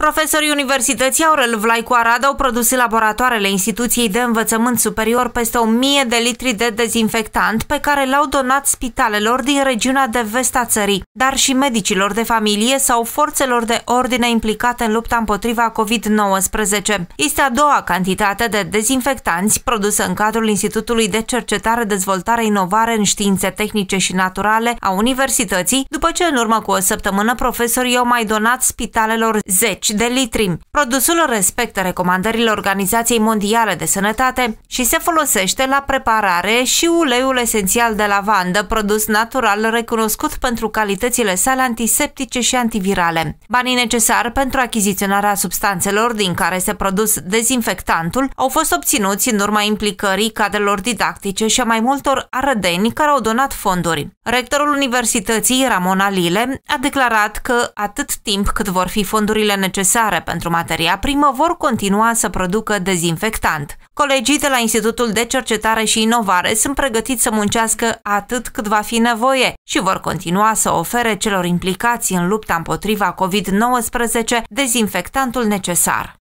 Profesorii Universității Aurel Vlaicu Arad au produs în laboratoarele instituției de învățământ superior peste 1000 de litri de dezinfectant pe care l-au donat spitalelor din regiunea de vest a țării, dar și medicilor de familie sau forțelor de ordine implicate în lupta împotriva COVID-19. Este a doua cantitate de dezinfectanți produsă în cadrul Institutului de Cercetare, Dezvoltare, Inovare în Științe Tehnice și Naturale a Universității, după ce în urmă cu o săptămână profesorii au mai donat spitalelor 10 de litri. Produsul respectă recomandările Organizației Mondiale de Sănătate și se folosește la preparare și uleiul esențial de lavandă, produs natural recunoscut pentru calitățile sale antiseptice și antivirale. Banii necesari pentru achiziționarea substanțelor din care se produs dezinfectantul au fost obținuți în urma implicării cadrelor didactice și a mai multor arădeni care au donat fonduri. Rectorul Universității, Ramona Lile, a declarat că atât timp cât vor fi fondurile necesare pentru materia primă, vor continua să producă dezinfectant. Colegii de la Institutul de Cercetare și Inovare sunt pregătiți să muncească atât cât va fi nevoie și vor continua să ofere celor implicați în lupta împotriva COVID-19 dezinfectantul necesar.